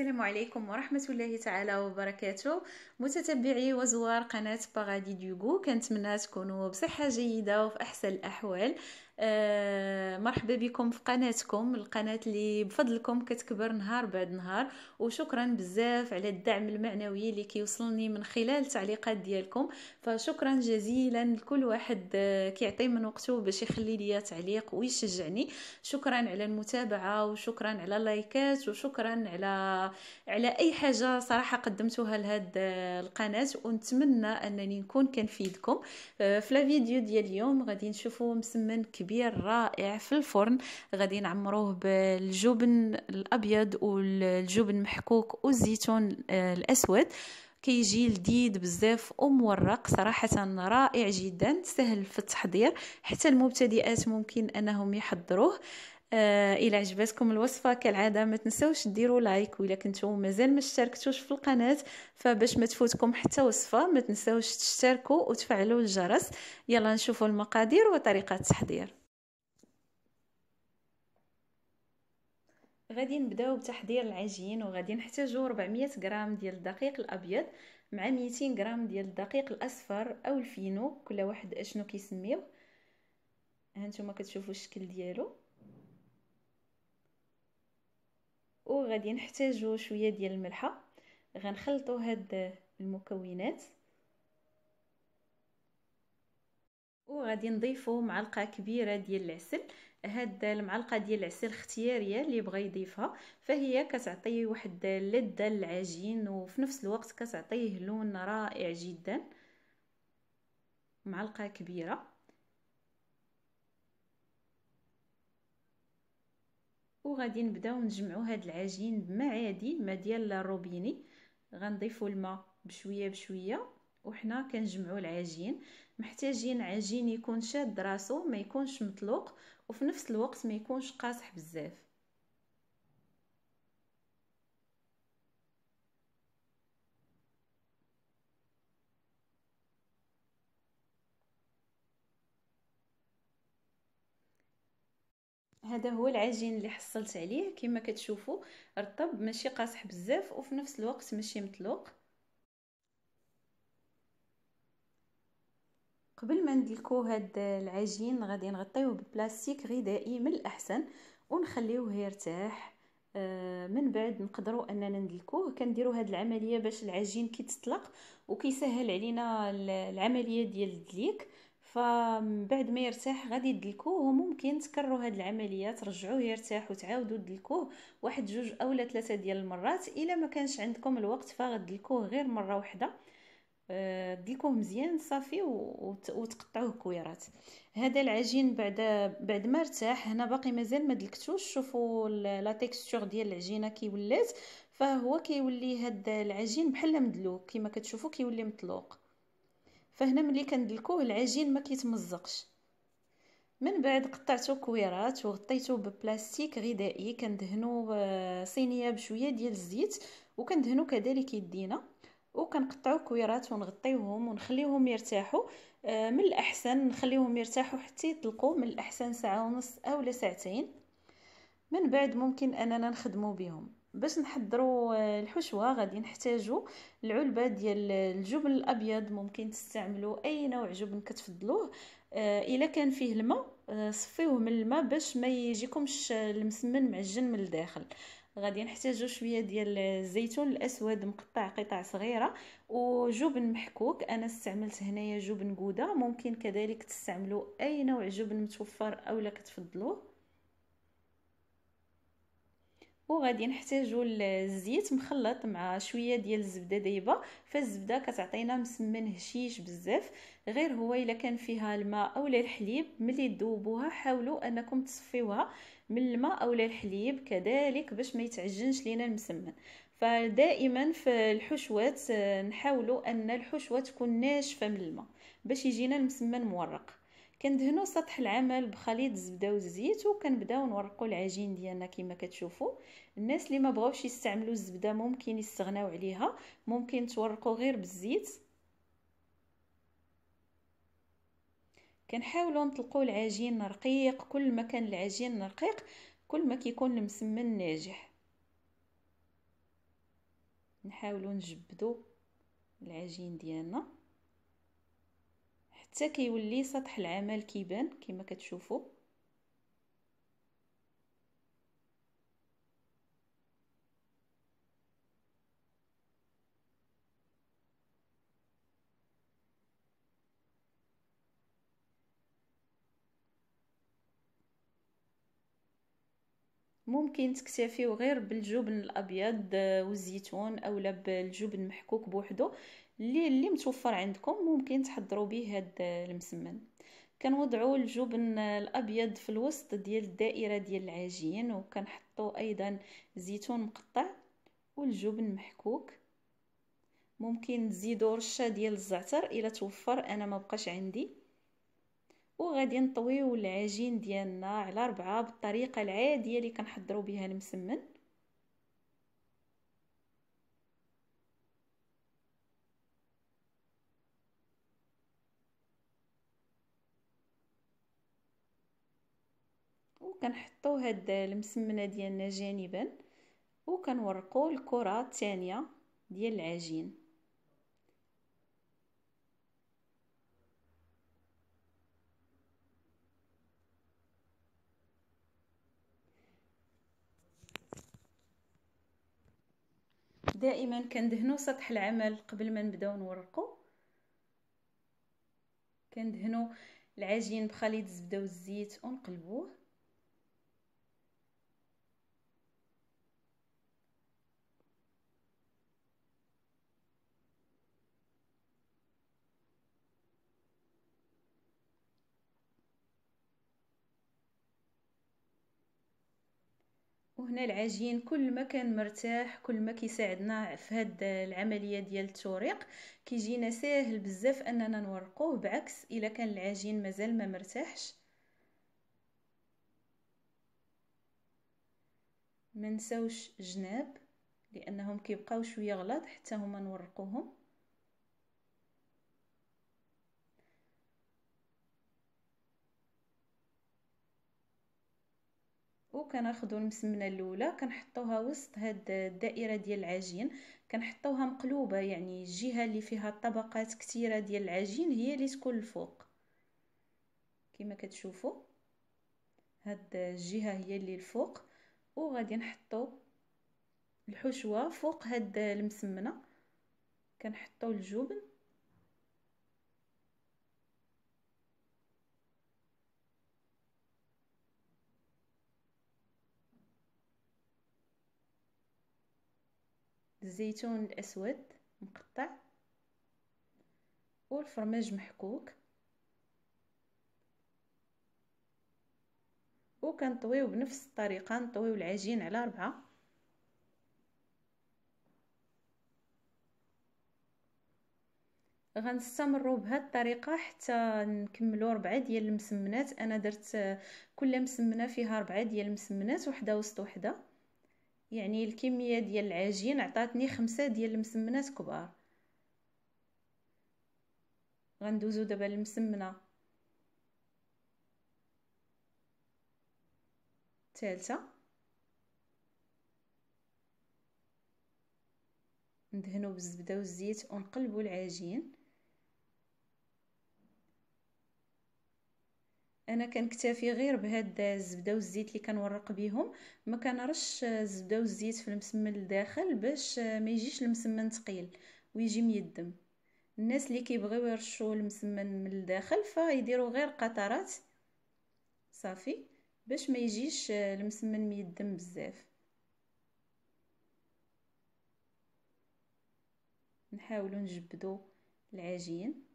السلام عليكم ورحمة الله تعالى وبركاته متتبعي وزوار قناة باغادي ديوغو كنتمنى تكونوا بصحة جيدة وفي أحسن الأحوال آه، مرحبا بكم في قناتكم القناه اللي بفضلكم كتكبر نهار بعد نهار وشكرا بزاف على الدعم المعنوي اللي كيوصلني من خلال تعليقات ديالكم فشكرا جزيلا لكل واحد آه، كيعطي من وقته باش يخلي لي تعليق ويشجعني شكرا على المتابعه وشكرا على اللايكات وشكرا على على اي حاجه صراحه قدمتوها لهاد آه، القناه ونتمنى انني نكون كنفيدكم في الفيديو ديال اليوم غادي نشوفو مسمن كبير كبير رائع في الفرن غادي نعمروه بالجبن الابيض والجبن محكوك والزيتون آه، الاسود كيجي لذيذ بزاف ومورق صراحة رائع جدا سهل في التحضير حتى المبتدئات ممكن انهم يحضروه آه الى عجبتكم الوصفه كالعاده ما تنساوش ديروا لايك والا كنتو مازال ما اشتركتوش في القناه فباش ما تفوتكم حتى وصفه ما تنساوش تشتركوا وتفعلوا الجرس يلا نشوفوا المقادير وطريقه التحضير غادي نبداو بتحضير العجين وغادي نحتاجو 400 غرام ديال الدقيق الابيض مع 200 غرام ديال الدقيق الاصفر او الفينو كل واحد اشنو كيسميوه هانتوما كتشوفوا الشكل ديالو وغادي نحتاجو شويه ديال الملحه غنخلطو هاد المكونات وغادي نضيفو معلقه كبيره ديال العسل هاد المعلقه ديال العسل اختياريه اللي بغى يضيفها فهي كتعطي واحد اللذه للعجين وفي نفس الوقت كتعطيه لون رائع جدا معلقه كبيره وغادي نبداو نجمعو هاد العجين بمعادي الماء ديال الروبيني غنضيفو الماء بشويه بشويه وحنا كنجمعو العجين محتاجين عجين يكون شاد راسو ما يكونش مطلوق وفي نفس الوقت ما يكونش قاصح بزاف هذا هو العجين اللي حصلت عليه كما كتشوفوا رطب ماشي قاصح بزاف وفي نفس الوقت ماشي مطلوق قبل ما ندلكو هاد العجين غادي نغطيوه ببلاستيك غذائي من الاحسن ونخليوه يرتاح آه، من بعد نقدروا اننا ندلكوه كنديروا هاد العمليه باش العجين كيتطلق وكيسهل علينا العمليه ديال الدليك فمن بعد ما يرتاح غادي تدلكوه وممكن تكرروا هاد العمليه ترجعوه يرتاح وتعاودوا تدلكوه واحد جوج اولا ثلاثه ديال المرات الا ما كانش عندكم الوقت فغدلكوه غير مره واحده آه، ديكوه مزيان صافي وتقطعوه كويرات هذا العجين بعد بعد ما ارتاح هنا باقي مازال ما دلكتوش شوفوا لا تيكستور ديال العجينه كي ولات فهو كيولي هاد العجين بحال مدلوك كما كتشوفوا كيولي مطلوق فهنا ملي كندلكوه العجين ما كيتمزقش من بعد قطعته كويرات وغطيته ببلاستيك غذائي كندهنو آه، صينيه بشويه ديال الزيت وكندهنو كذلك يدينا وكنقطعو كويرات ونغطيهم ونخليهم يرتاحوا آه، من الاحسن نخليهم يرتاحوا حتى يطلقوا من الاحسن ساعه ونص اولا ساعتين من بعد ممكن اننا نخدمو بهم باش نحضروا آه، الحشوه غادي نحتاجوا العلبه ديال الجبن الابيض ممكن تستعملوا اي نوع جبن كتفضلوه آه، الا كان فيه الماء صفيوه من الماء باش ما يجيكمش المسمن معجن من الداخل غادي نحتاجو شويه ديال الزيتون الاسود مقطع قطع صغيره وجبن محكوك انا استعملت هنايا جبن كوده ممكن كذلك تستعملوا اي نوع جبن متوفر اولا كتفضلوه وغادي نحتاجو الزيت مخلط مع شويه ديال الزبده دايبه فالزبده كتعطينا مسمن هشيش بزاف غير هو الا كان فيها الماء اولا الحليب ملي تذوبوها حاولوا انكم تصفيوها من الماء اولا الحليب كذلك باش ما يتعجنش لينا المسمن فدائما في الحشوات آه، نحاولوا ان الحشوه تكون ناشفه من الماء باش يجينا المسمن مورق كندهنوا سطح العمل بخليط الزبده والزيت وكنبداو نورقوا العجين ديالنا كما كتشوفوا الناس اللي ما بغاوش يستعملوا الزبده ممكن يستغناو عليها ممكن تورقوا غير بالزيت كنحاولوا نطلقوا العجين رقيق كل ما كان العجين رقيق كل ما كيكون المسمن ناجح نحاولوا نجبدوا العجين ديالنا حتى كيولي سطح العمل كيبان كما كتشوفوا ممكن تكتفيو غير بالجبن الابيض آه، والزيتون اولا بالجبن محكوك بوحدو اللي اللي متوفر عندكم ممكن تحضروا به هاد المسمن كنوضعوا الجبن الابيض في الوسط ديال الدائره ديال العجين وكنحطوا ايضا زيتون مقطع والجبن محكوك ممكن تزيدوا رشه ديال الزعتر الا توفر انا ما بقاش عندي وغادي نطويو العجين ديالنا على ربعة بالطريقه العاديه اللي كنحضروا بها المسمن وكنحطو هاد المسمنه ديالنا جانبا وكنورقو الكره الثانيه ديال العجين دائما كندهنو سطح العمل قبل ما نبداو نورقو كندهنو العجين بخليط الزبده والزيت ونقلبوه وهنا العجين كل ما كان مرتاح كل ما كيساعدنا في هاد العمليه ديال التوريق كيجينا ساهل بزاف اننا نورقوه بعكس الا كان العجين مازال ما مرتاحش ما نساوش جناب لانهم كيبقاو شويه غلط حتى هما نورقوهم كناخدو المسمنه الاولى كنحطوها وسط هاد الدائره ديال العجين كنحطوها مقلوبه يعني الجهه اللي فيها طبقات كثيره ديال العجين هي اللي تكون الفوق كما كتشوفوا هاد الجهه هي اللي الفوق وغادي نحطو الحشوه فوق هاد المسمنه كنحطو الجبن الزيتون الاسود مقطع والفرماج محكوك وكنطويو بنفس الطريقه نطويو العجين على ربعة غنستمروا بهاد الطريقه حتى نكملوا ربعة ديال المسمنات انا درت كل مسمنه فيها ربعة ديال المسمنات وحده وسط وحده يعني الكميه ديال العجين عطاتني خمسة ديال المسمنات كبار غندوزو دابا للمسمنه الثالثه ندهنو بالزبده والزيت ونقلبو العجين انا كنكتفي غير بهاد الزبده والزيت اللي كنورق بيهم ما كنرش الزبده والزيت في المسمن لداخل باش ما يجيش المسمن ثقيل ويجي ميدم الناس اللي كيبغيو يرشوا المسمن من الداخل فيديروا غير قطرات صافي باش ما يجيش المسمن ميدم بزاف نحاولوا نجبدوا العجين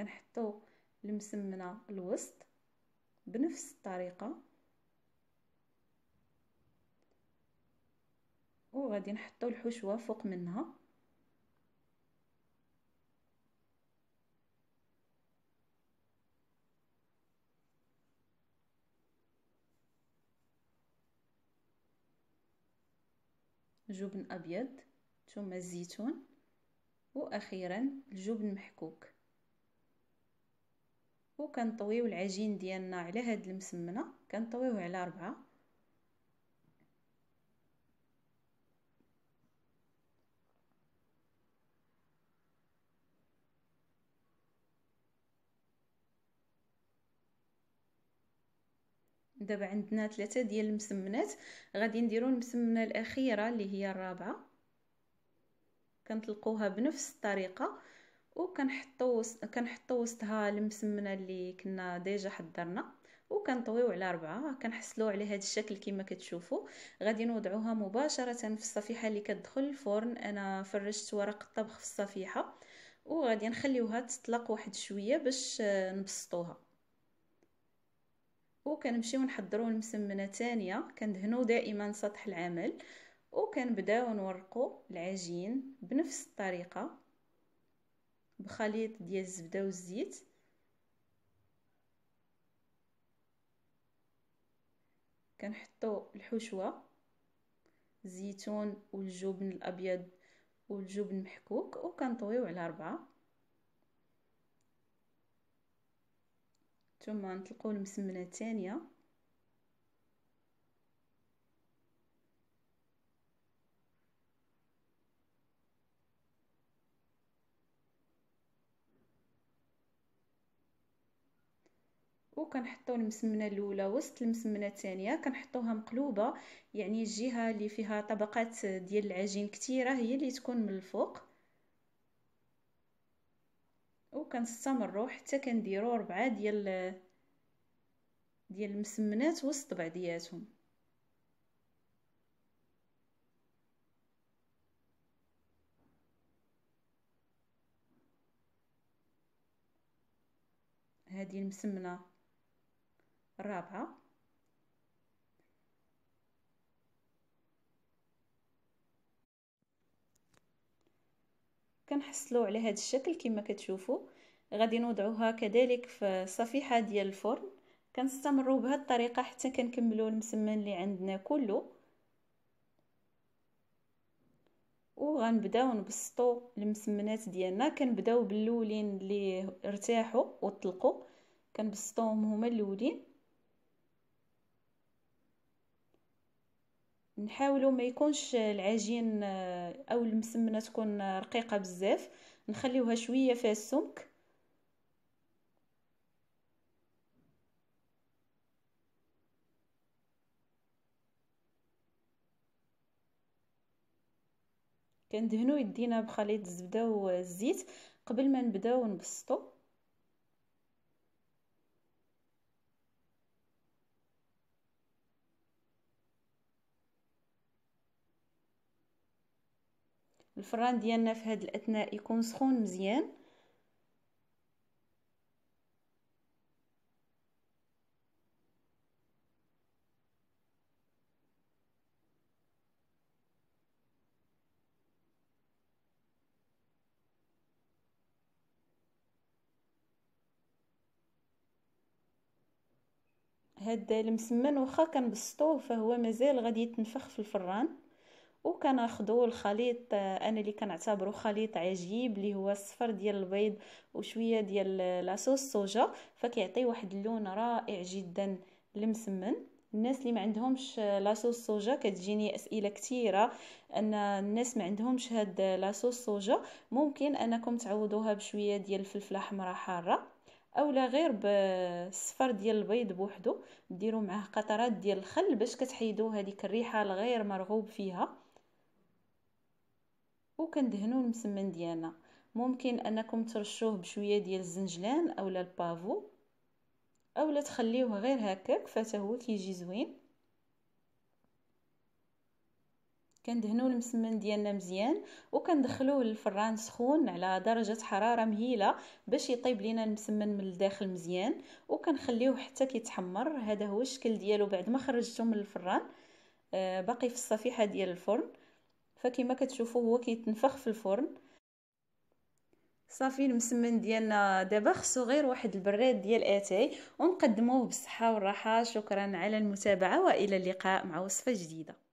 كنحطو المسمنه الوسط بنفس الطريقه وغادي نحطو الحشوه فوق منها جبن ابيض ثم الزيتون واخيرا الجبن محكوك وكنطويو العجين ديالنا على هاد المسمنه كنطويوه على ربعة دابا عندنا ثلاثة ديال المسمنات غادي نديرو المسمنه الاخيره اللي هي الرابعه كنطلقوها بنفس الطريقه وكنحطو كنحطو وسطها المسمنه اللي كنا ديجا حضرنا وكنطويو على ربعة كنحصلو على هذا الشكل كما كتشوفوا غادي نوضعوها مباشره في الصفيحه اللي كتدخل الفرن انا فرشت ورق الطبخ في الصفيحه وغادي نخليوها تطلق واحد شويه باش آه، نبسطوها وكنمشيو نحضروا المسمنه ثانيه كندهنوا دائما سطح العمل وكنبداو نورقوا العجين بنفس الطريقه بخليط ديال الزبده والزيت كنحطو الحشوه الزيتون والجبن الابيض والجبن المحكوك وكنطويو على ربعة ثم نطلقو المسمنه الثانيه وكنحطوا المسمنه الاولى وسط المسمنه الثانيه كنحطوها مقلوبه يعني الجهه اللي فيها طبقات ديال العجين كثيره هي اللي تكون من الفوق وكنستمروا حتى كنديروا ربعه ديال ديال المسمنات وسط بعضياتهم هذه المسمنه الرابعة كنحصلوا على هذا الشكل كما كتشوفوا غادي نوضعوها كذلك في صفيحه ديال الفرن كنستمروا بهذه الطريقه حتى كنكملوا المسمن اللي عندنا كله وغنبداو نبسطوا المسمنات ديالنا كنبداو باللولين اللي ارتاحوا وطلقوا كنبسطوهم هما اللولين نحاولوا ما يكونش العجين آه، او المسمنه تكون رقيقه بزاف نخليوها شويه فيها السمك كندهنوا يدينا بخليط الزبده والزيت قبل ما نبداو نبسطو الفران ديالنا في هاد الاثناء يكون سخون مزيان هاد المسمن واخا كنبسطوه فهو مازال غادي يتنفخ في الفران وكناخذوا الخليط آه، انا اللي كنعتبره خليط عجيب اللي هو الصفر ديال البيض وشويه ديال لاصوص صوجة فكيعطي واحد اللون رائع جدا لمسمن الناس اللي ما عندهمش لاصوص صوجا كتجيني اسئله كثيره ان الناس ما عندهمش هاد لاصوص صوجا ممكن انكم تعوضوها بشويه ديال الفلفله حمراء حاره اولا غير بالصفر ديال البيض بوحدو ديروا معاه قطرات ديال الخل باش كتحيدوا هذيك الريحه الغير مرغوب فيها وكندهنوا المسمن ديالنا ممكن انكم ترشوه بشويه ديال الزنجلان اولا البافو اولا تخليوه غير هكاك فته كيجي زوين كندهنوا المسمن ديالنا مزيان وكندخلوه للفران سخون على درجه حراره مهيله باش يطيب لينا المسمن من الداخل مزيان وكنخليوه حتى كيتحمر هذا هو الشكل ديالو بعد ما خرجته من الفران آه، باقي في الصفيحه ديال الفرن فكما كتشوفوا هو كيتنفخ في الفرن صافي المسمن ديالنا دابا خصو غير واحد البراد ديال اتاي ونقدموه بالصحه والراحه شكرا على المتابعه والى اللقاء مع وصفه جديده